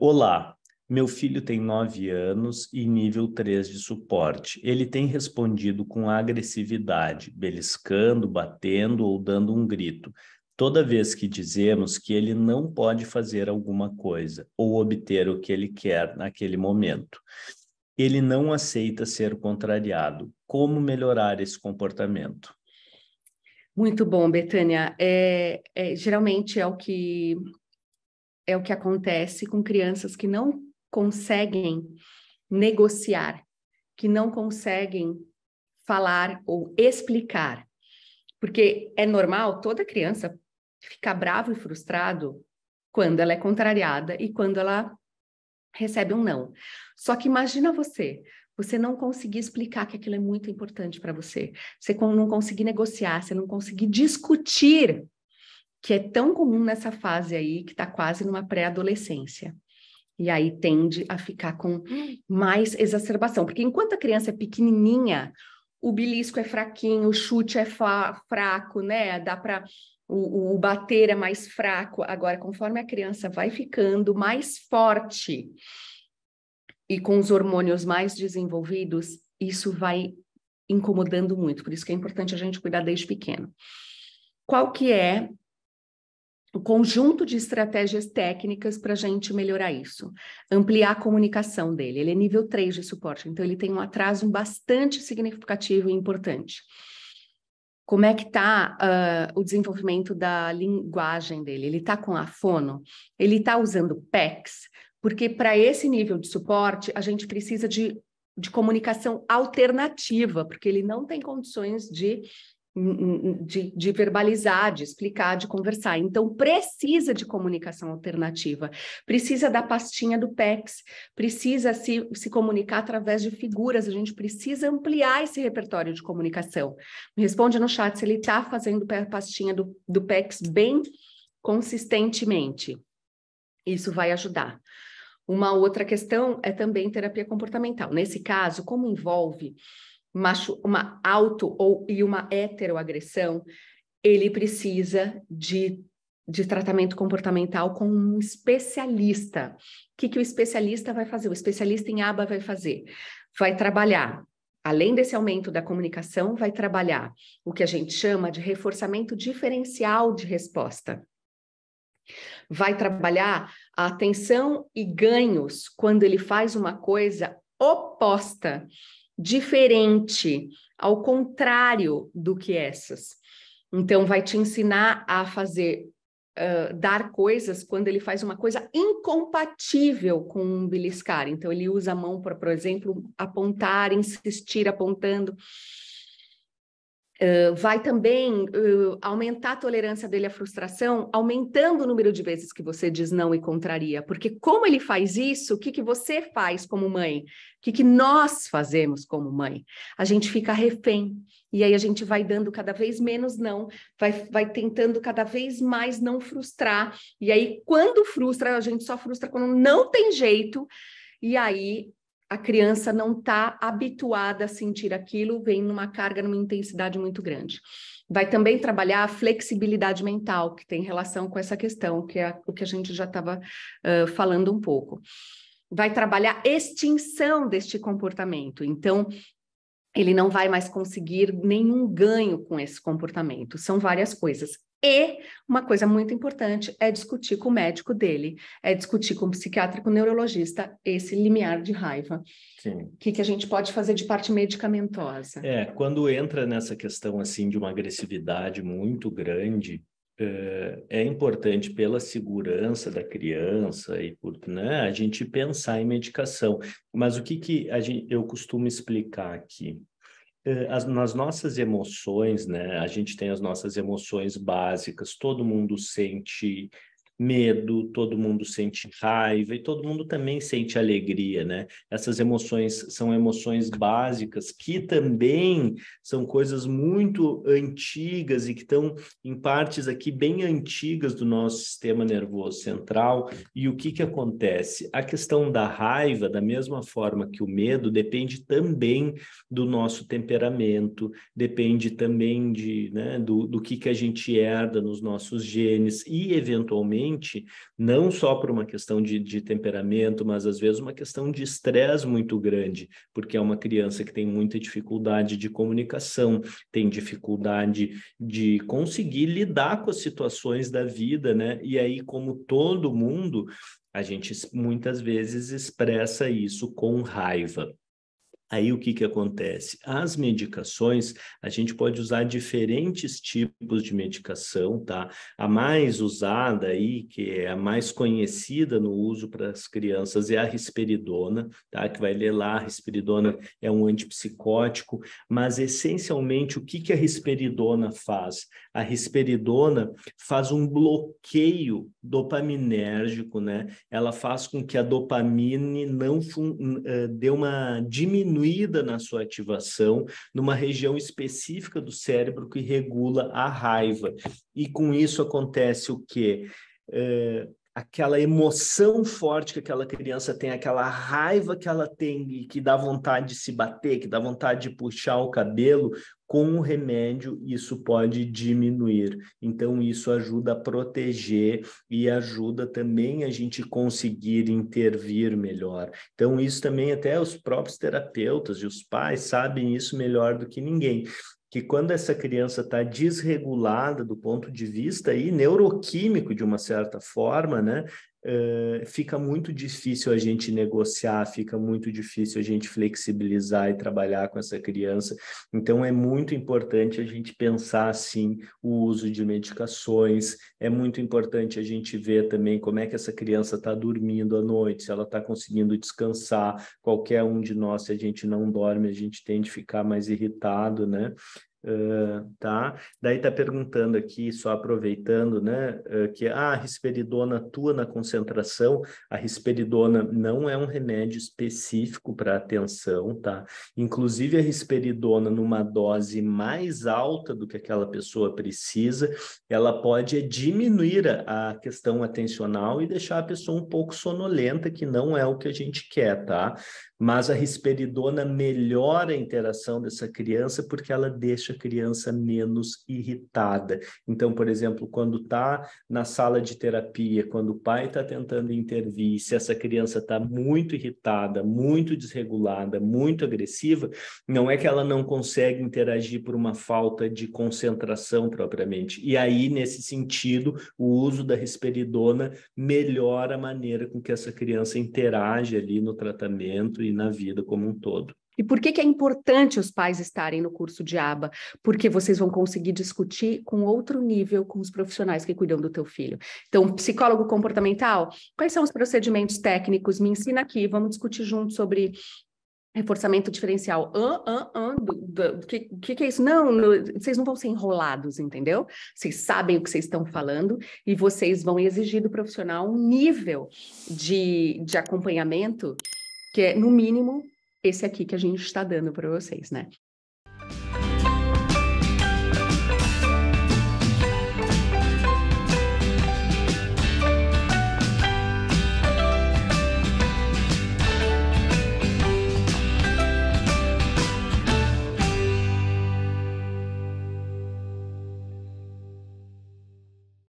Olá, meu filho tem 9 anos e nível 3 de suporte. Ele tem respondido com agressividade, beliscando, batendo ou dando um grito. Toda vez que dizemos que ele não pode fazer alguma coisa ou obter o que ele quer naquele momento, ele não aceita ser contrariado. Como melhorar esse comportamento? Muito bom, Betânia. É, é, geralmente é o que é o que acontece com crianças que não conseguem negociar, que não conseguem falar ou explicar. Porque é normal toda criança ficar bravo e frustrado quando ela é contrariada e quando ela recebe um não. Só que imagina você, você não conseguir explicar que aquilo é muito importante para você, você não conseguir negociar, você não conseguir discutir que é tão comum nessa fase aí, que está quase numa pré-adolescência. E aí tende a ficar com mais exacerbação. Porque enquanto a criança é pequenininha, o belisco é fraquinho, o chute é fraco, né? Dá para. O, o bater é mais fraco. Agora, conforme a criança vai ficando mais forte e com os hormônios mais desenvolvidos, isso vai incomodando muito. Por isso que é importante a gente cuidar desde pequeno. Qual que é o conjunto de estratégias técnicas para a gente melhorar isso, ampliar a comunicação dele. Ele é nível 3 de suporte, então ele tem um atraso bastante significativo e importante. Como é que está uh, ah, o desenvolvimento da linguagem dele? Ele está com a fono? Ele está usando PECs? Porque para esse nível de suporte, a gente precisa de, de comunicação alternativa, porque ele não tem condições de Hum, hum, hum, de, de, verbalizar, de explicar, de conversar. Então, precisa de comunicação alternativa, precisa da pastinha do PEX, precisa se, se comunicar através de figuras, a gente precisa ampliar esse repertório de comunicação. Me responde no chat se ele está fazendo a pastinha do, do PEX bem consistentemente. Isso vai ajudar. Uma outra questão é também terapia comportamental. Nesse caso, como envolve macho, uma auto ou e uma heteroagressão, ele precisa de, de tratamento comportamental com um especialista. O que, que o especialista vai fazer? O especialista em aba vai fazer? Vai trabalhar além desse aumento da comunicação, vai trabalhar o que a gente chama de reforçamento diferencial de resposta. Vai trabalhar a atenção e ganhos quando ele faz uma coisa oposta diferente, ao contrário do que essas. Então, vai te ensinar a fazer, uh, dar coisas quando ele faz uma coisa incompatível com um beliscar. Então, ele usa a mão para, por exemplo, apontar, insistir apontando vai também uh, aumentar a tolerância dele à frustração, aumentando o número de vezes que você diz não e contraria. Porque como ele faz isso, o que, que você faz como mãe? O que, que nós fazemos como mãe? A gente fica refém. E aí a gente vai dando cada vez menos não, vai, vai tentando cada vez mais não frustrar. E aí, quando frustra, a gente só frustra quando não tem jeito. E aí a criança não está habituada a sentir aquilo, vem numa carga, numa intensidade muito grande. Vai também trabalhar a flexibilidade mental, que tem relação com essa questão, que é o que a gente já estava uh, falando um pouco. Vai trabalhar extinção deste comportamento. Então, ele não vai mais conseguir nenhum ganho com esse comportamento. São várias coisas. E uma coisa muito importante é discutir com o médico dele, é discutir com o psiquiatra, com o neurologista, esse limiar de raiva. O que, que a gente pode fazer de parte medicamentosa? É, quando entra nessa questão assim de uma agressividade muito grande, eh, é importante pela segurança da criança e por né, a gente pensar em medicação. Mas o que, que gente, eu costumo explicar aqui? Eh, as, nas nossas emoções, né? A gente tem as nossas emoções básicas, todo mundo sente medo, todo mundo sente raiva e todo mundo também sente alegria, né? Essas emoções são emoções básicas que também são coisas muito antigas e que estão em partes aqui bem antigas do nosso sistema nervoso central. E o que que acontece? A questão da raiva, da mesma forma que o medo, depende também do nosso temperamento, depende também de, né, do, do que que a gente herda nos nossos genes e eventualmente mente, não só por uma questão de, de temperamento, mas às vezes uma questão de estresse muito grande, porque é uma criança que tem muita dificuldade de comunicação, tem dificuldade de conseguir lidar com as situações da vida, né? E aí, como todo mundo, a gente muitas vezes expressa isso com raiva. Aí o que, que acontece? As medicações, a gente pode usar diferentes tipos de medicação, tá? A mais usada aí, que é a mais conhecida no uso para as crianças, é a risperidona, tá? Que vai ler lá, a risperidona é um antipsicótico, mas essencialmente o que, que a risperidona faz? A risperidona faz um bloqueio dopaminérgico, né? Ela faz com que a dopamina não eh, dê uma diminuição diminuída na sua ativação numa região específica do cérebro que regula a raiva. E com isso acontece o quê? Eh, aquela emoção forte que aquela criança tem, aquela raiva que ela tem e que dá vontade de se bater, que dá vontade de puxar o cabelo, com o remédio isso pode diminuir. Então isso ajuda a proteger e ajuda também a gente conseguir intervir melhor. Então isso também até os próprios terapeutas e os pais sabem isso melhor do que ninguém que quando essa criança está desregulada do ponto de vista e neuroquímico de uma certa forma, né, eh, fica muito difícil a gente negociar, fica muito difícil a gente flexibilizar e trabalhar com essa criança. Então, é muito importante a gente pensar, assim, o uso de medicações, é muito importante a gente ver também como é que essa criança está dormindo à noite, se ela está conseguindo descansar. Qualquer um de nós, se a gente não dorme, a gente tende a ficar mais irritado, né? Uh, tá? Daí tá perguntando aqui, só aproveitando, né, uh, que ah, a risperidona atua na concentração. A risperidona não é um remédio específico para atenção, tá? Inclusive a risperidona numa dose mais alta do que aquela pessoa precisa, ela pode diminuir a, a questão atencional e deixar a pessoa um pouco sonolenta, que não é o que a gente quer, tá? mas a risperidona melhora a interação dessa criança porque ela deixa a criança menos irritada. Então, por exemplo, quando está na sala de terapia, quando o pai está tentando intervir, se essa criança está muito irritada, muito desregulada, muito agressiva, não é que ela não consegue interagir por uma falta de concentração propriamente. E aí, nesse sentido, o uso da risperidona melhora a maneira com que essa criança interage ali no tratamento e na vida como um todo. E por que, que é importante os pais estarem no curso de aba? Porque vocês vão conseguir discutir com outro nível com os profissionais que cuidam do teu filho. Então, psicólogo comportamental, quais são os procedimentos técnicos? Me ensina aqui, vamos discutir junto sobre reforçamento diferencial. Ah, ah, ah, o que, que, que, é isso? Não, no, vocês não vão ser enrolados, entendeu? Vocês sabem o que vocês estão falando e vocês vão exigir do profissional um nível de, de acompanhamento que é, no mínimo, esse aqui que a gente está dando para vocês, né?